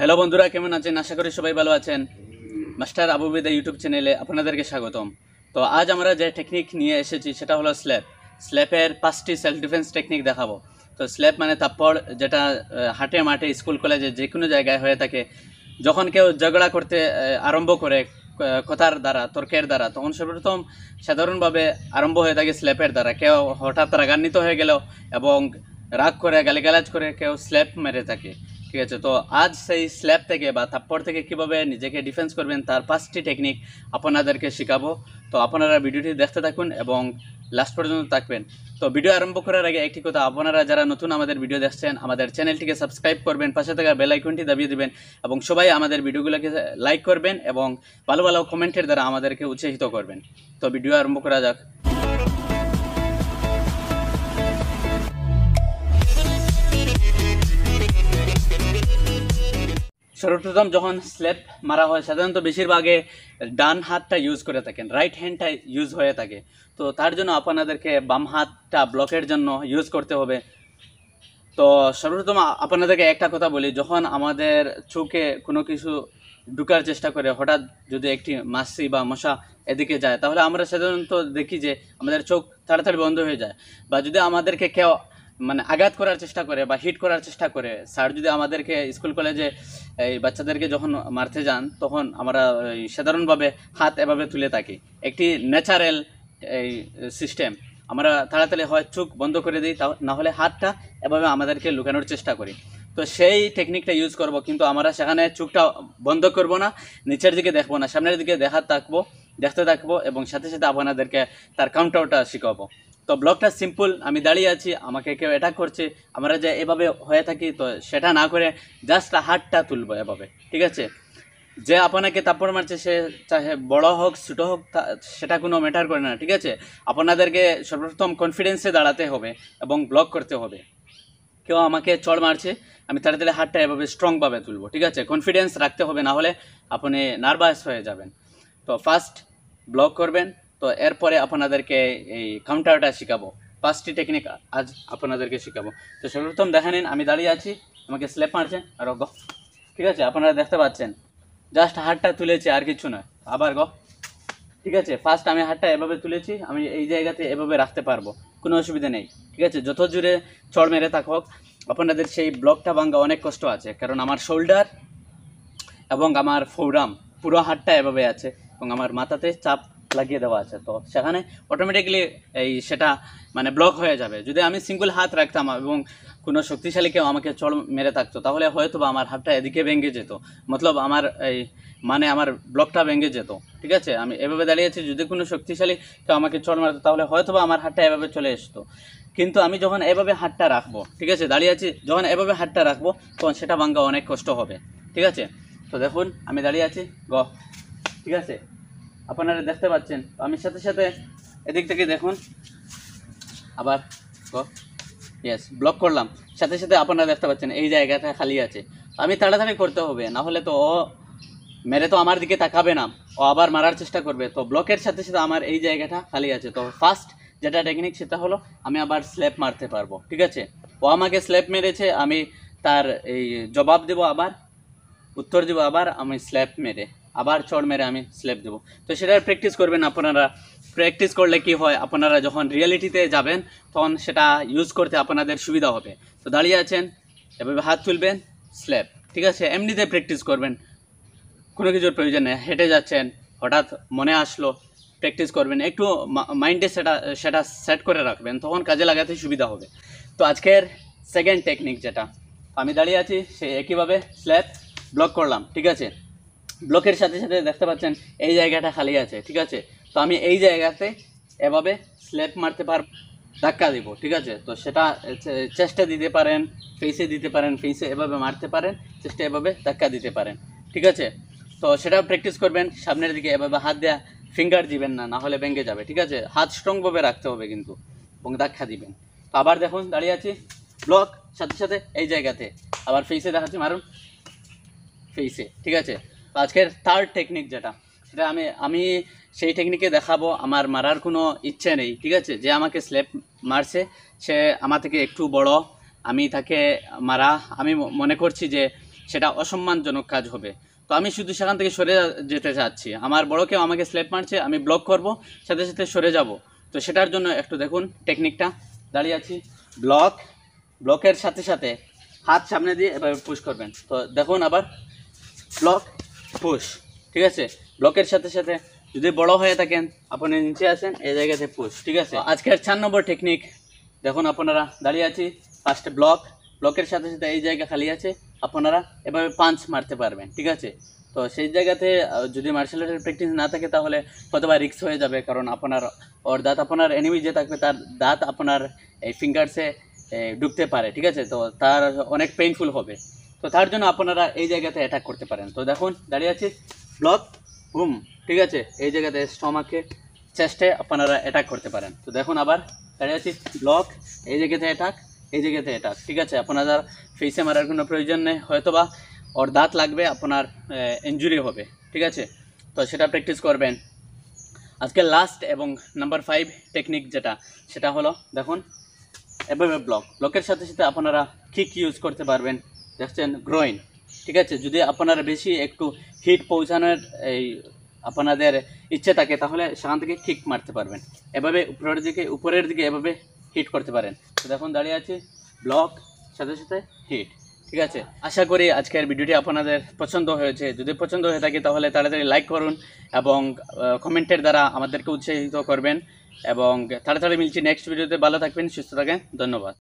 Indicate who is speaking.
Speaker 1: hello বন্ধুরা কেমন আছেন আশা করি সবাই ভালো আছেন মাস্টার আবু বেদা ইউটিউব চ্যানেলে আপনাদেরকে স্বাগতম তো আজ আমরা যে টেকনিক নিয়ে এসেছি সেটা হলো স্ল্যাপ স্ল্যাপের পাঁচটি সেলফ ডিফেন্স টেকনিক দেখাবো তো স্ল্যাপ মানে তারপর যেটা হাটে মাঠে স্কুল কলেজে যে কোনো জায়গায় হয়ে থাকে যখন কেউ ঝগড়া করতে আরম্ভ করে কথার দ্বারা তর্কের দ্বারা তখন সর্বপ্রথম সাধারণভাবে আরম্ভ হয়ে থাকে স্ল্যাপের দ্বারা কেউ হঠাৎ রাগান্বিত হয়ে গেল এবং রাগ করে গালিগালাজ করে কেউ স্ল্যাপ মেরে থাকে ঠিক আছে তো আজ সেই স্ল্যাব থেকে বা থাপ্পড় থেকে কীভাবে নিজেকে ডিফেন্স করবেন তার পাঁচটি টেকনিক আপনাদেরকে শেখাবো তো আপনারা ভিডিওটি দেখতে থাকুন এবং লাস্ট পর্যন্ত থাকবেন তো ভিডিও আরম্ভ করার আগে একটি কথা আপনারা যারা নতুন আমাদের ভিডিও দেখছেন আমাদের চ্যানেলটিকে সাবস্ক্রাইব করবেন পাশে থাকা বেল আইকনটি দাবিয়ে দেবেন এবং সবাই আমাদের ভিডিওগুলোকে লাইক করবেন এবং ভালো ভালো কমেন্টের দ্বারা আমাদেরকে উৎসাহিত করবেন তো ভিডিও আরম্ভ করা যাক সর্বপ্রথম যখন স্ল্যাপ মারা হয় সাধারণত বেশিরভাগে ডান হাতটা ইউজ করে থাকেন রাইট হ্যান্ডটা ইউজ হয়ে থাকে তো তার জন্য আপনাদেরকে বাম হাতটা ব্লকের জন্য ইউজ করতে হবে তো সর্বপ্রথম আপনাদেরকে একটা কথা বলি যখন আমাদের চোখে কোনো কিছু ঢুকার চেষ্টা করে হঠাৎ যদি একটি মাসি বা মশা এদিকে যায় তাহলে আমরা সাধারণত দেখি যে আমাদের চোখ তাড়াতাড়ি বন্ধ হয়ে যায় বা যদি আমাদেরকে কেউ মানে আঘাত করার চেষ্টা করে বা হিট করার চেষ্টা করে স্যার যদি আমাদেরকে স্কুল কলেজে এই বাচ্চাদেরকে যখন মারতে যান তখন আমরা সাধারণভাবে হাত এভাবে তুলে থাকি একটি ন্যাচারাল এই সিস্টেম আমরা তাড়াতাড়ি হয় চোখ বন্ধ করে দিই না হলে হাতটা এভাবে আমাদেরকে লুকানোর চেষ্টা করি তো সেই টেকনিকটা ইউজ করব কিন্তু আমরা সেখানে চোখটা বন্ধ করব না নিচের দিকে দেখবো না সামনের দিকে দেখা থাকবো দেখতে থাকবো এবং সাথে সাথে আপনাদেরকে তার কাউন্টারটা শেখাবো তো ব্লগটা সিম্পল আমি দাঁড়িয়ে আছি আমাকে কেউ অ্যাটাক করছে আমরা যে এভাবে হয়ে থাকি তো সেটা না করে জাস্ট হাতটা তুলবো এভাবে ঠিক আছে যে আপনাকে তাপর মারছে সে চাহে বড় হোক ছোটো হোক সেটা কোনো ম্যাটার করে না ঠিক আছে আপনাদেরকে সর্বপ্রথম কনফিডেন্সে দাঁড়াতে হবে এবং ব্লক করতে হবে কেউ আমাকে চড় মারছে আমি তাড়াতাড়ি হাতটা এভাবে স্ট্রংভাবে তুলবো ঠিক আছে কনফিডেন্স রাখতে হবে না হলে আপনি নার্ভাস হয়ে যাবেন তো ফার্স্ট ব্লক করবেন তো এরপরে আপনাদেরকে এই কাউন্টারটা শেখাবো পাঁচটি টেকনিক আজ আপনাদেরকে শেখাবো তো সর্বপ্রথম দেখে নিন আমি দাঁড়িয়ে আছি আমাকে স্ল্যাপ মারছে আর গ ঠিক আছে আপনারা দেখতে পাচ্ছেন জাস্ট হাতটা তুলেছি আর কিছু নয় আবার গ ঠিক আছে ফার্স্ট আমি হাতটা এভাবে তুলেছি আমি এই জায়গাতে এভাবে রাখতে পারবো কোনো অসুবিধা নেই ঠিক আছে যত জুড়ে চড় মেরে থাক হোক আপনাদের সেই ব্লকটা ভাঙ্গা অনেক কষ্ট আছে কারণ আমার শোল্ডার এবং আমার ফোরাম পুরো হাতটা এভাবে আছে এবং আমার মাথাতে চাপ লাগিয়ে দেওয়া আছে তো সেখানে অটোমেটিক্যালি এই সেটা মানে ব্লক হয়ে যাবে যদি আমি সিঙ্গুল হাত রাখতাম এবং কোনো শক্তিশালী কেউ আমাকে চড় মেরে থাকতো তাহলে হয়তো বা আমার হাতটা এদিকে ভেঙে যেত মতলব আমার এই মানে আমার ব্লকটা ভেঙে যেত ঠিক আছে আমি এভাবে দাঁড়িয়েছি যদি কোনো শক্তিশালী কেউ আমাকে চড় মারতো তাহলে হয়তো বা আমার হাতটা এভাবে চলে আসতো কিন্তু আমি যখন এভাবে হাতটা রাখবো ঠিক আছে দাঁড়িয়ে আছি যখন এভাবে হাতটা রাখবো তখন সেটা ভাঙ্গা অনেক কষ্ট হবে ঠিক আছে তো দেখুন আমি দাঁড়িয়ে আছি গ ঠিক আছে আপনারা দেখতে পাচ্ছেন আমি সাথে সাথে এদিক থেকে দেখুন আবার ইয়েস ব্লক করলাম সাথে সাথে আপনারা দেখতে পাচ্ছেন এই জায়গাটা খালি আছে আমি তাড়াতাড়ি করতে হবে না হলে তো ও মেরে তো আমার দিকে তাকাবে না ও আবার মারার চেষ্টা করবে তো ব্লকের সাথে সাথে আমার এই জায়গাটা খালি আছে তো ফার্স্ট যেটা টেকনিক সেটা হলো আমি আবার স্ল্যাপ মারতে পারবো ঠিক আছে ও আমাকে স্ল্যাপ মেরেছে আমি তার এই জবাব দেব আবার উত্তর দেবো আবার আমি স্ল্যাপ মেরে আবার চড় মেরে আমি স্লেপ দেবো তো সেটার প্র্যাকটিস করবেন আপনারা প্র্যাকটিস করলে কি হয় আপনারা যখন রিয়েলিটিতে যাবেন তখন সেটা ইউজ করতে আপনাদের সুবিধা হবে তো দাঁড়িয়ে আছেন এভাবে হাত তুলবেন স্ল্যাপ ঠিক আছে এমনিতে প্র্যাকটিস করবেন কোনো কিছুর প্রয়োজন নেই হেঁটে যাচ্ছেন হঠাৎ মনে আসলো প্র্যাকটিস করবেন একটু মাইন্ডে সেটা সেটা সেট করে রাখবেন তখন কাজে লাগাতে সুবিধা হবে তো আজকের সেকেন্ড টেকনিক যেটা আমি দাঁড়িয়ে আছি সে একইভাবে স্ল্যাপ ব্লক করলাম ঠিক আছে ব্লকের সাথে সাথে দেখতে পাচ্ছেন এই জায়গাটা খালি আছে ঠিক আছে তো আমি এই জায়গাতে এভাবে স্ল্যাপ মারতে পার ধাক্কা দিব ঠিক আছে তো সেটা চেষ্টা দিতে পারেন ফেসে দিতে পারেন ফেসে এভাবে মারতে পারেন চেষ্টা এভাবে ধাক্কা দিতে পারেন ঠিক আছে তো সেটাও প্র্যাকটিস করবেন সামনের দিকে এভাবে হাত দেওয়া ফিঙ্গার দিবেন না না হলে ব্যাঙ্গে যাবে ঠিক আছে হাত স্ট্রংভাবে রাখতে হবে কিন্তু এবং ধাক্কা দিবেন তো আবার দেখুন দাঁড়িয়ে আছি ব্লক সাথে সাথে এই জায়গাতে আবার ফেসে দেখাচ্ছি মারুন ফেসে ঠিক আছে আজকের থার্ড টেকনিক যেটা সেটা আমি আমি সেই টেকনিকে দেখাবো আমার মারার কোনো ইচ্ছে নেই ঠিক আছে যে আমাকে স্ল্যাপ মারছে সে আমার থেকে একটু বড় আমি তাকে মারা আমি মনে করছি যে সেটা অসম্মানজনক কাজ হবে তো আমি শুধু সেখান থেকে সরে যেতে চাচ্ছি আমার বড় কেউ আমাকে স্ল্যাপ মারছে আমি ব্লক করব সাথে সাথে সরে যাব তো সেটার জন্য একটু দেখুন টেকনিকটা দাঁড়িয়ে আছি ব্লক ব্লকের সাথে সাথে হাত সামনে দিয়ে এবার পুশ করবেন তো দেখুন আবার ব্লক পুশ ঠিক আছে ব্লকের সাথে সাথে যদি বড় হয়ে থাকেন আপনি নিচে আসেন এই জায়গাতে পুশ ঠিক আছে আজকের চার নম্বর টেকনিক দেখুন আপনারা দাঁড়িয়ে আছি ফার্স্টে ব্লক ব্লকের সাথে সাথে এই জায়গা খালি আছে আপনারা এভাবে পাঞ্চ মারতে পারবেন ঠিক আছে তো সেই জায়গাতে যদি মার্শাল আর্টের প্র্যাকটিস না থাকে তাহলে কতবার রিক্স হয়ে যাবে কারণ আপনার ওর দাঁত আপনার এনিমি যে থাকবে তার দাঁত আপনার এই ফিঙ্গার্সে ঢুকতে পারে ঠিক আছে তো তার অনেক পেইনফুল হবে তো তার জন্য আপনারা এই জায়গাতে অ্যাটাক করতে পারেন তো দেখুন দাঁড়িয়ে আছি ব্লক হুম ঠিক আছে এই জায়গাতে স্টমাকে চেস্টে আপনারা অ্যাটাক করতে পারেন তো দেখুন আবার দাঁড়িয়ে আছি ব্লক এই জায়গাতে অ্যাটাক এই জায়গাতে অ্যাটাক ঠিক আছে আপনার ফেসে মারার কোনো প্রয়োজন নেই হয়তোবা ওর দাঁত লাগবে আপনার ইঞ্জুরি হবে ঠিক আছে তো সেটা প্র্যাকটিস করবেন আজকে লাস্ট এবং নাম্বার ফাইভ টেকনিক যেটা সেটা হলো দেখুন এভাবে ব্লক ব্লকের সাথে সাথে আপনারা কী কী ইউজ করতে পারবেন দেখছেন গ্রোইন ঠিক আছে যদি আপনার বেশি একটু হিট পৌঁছানোর এই আপনাদের ইচ্ছে থাকে তাহলে সেখান থেকে ঠিক মারতে পারবেন এভাবে উপরের দিকে উপরের দিকে এভাবে হিট করতে পারেন তো দেখুন দাঁড়িয়ে আছে ব্লক সাথে সাথে হিট ঠিক আছে আশা করি আজকের ভিডিওটি আপনাদের পছন্দ হয়েছে যদি পছন্দ হয়ে থাকে তাহলে তাড়াতাড়ি লাইক করুন এবং কমেন্টের দ্বারা আমাদেরকে উৎসাহিত করবেন এবং তাড়াতাড়ি মিলছি নেক্সট ভিডিওতে ভালো থাকবেন সুস্থ থাকেন ধন্যবাদ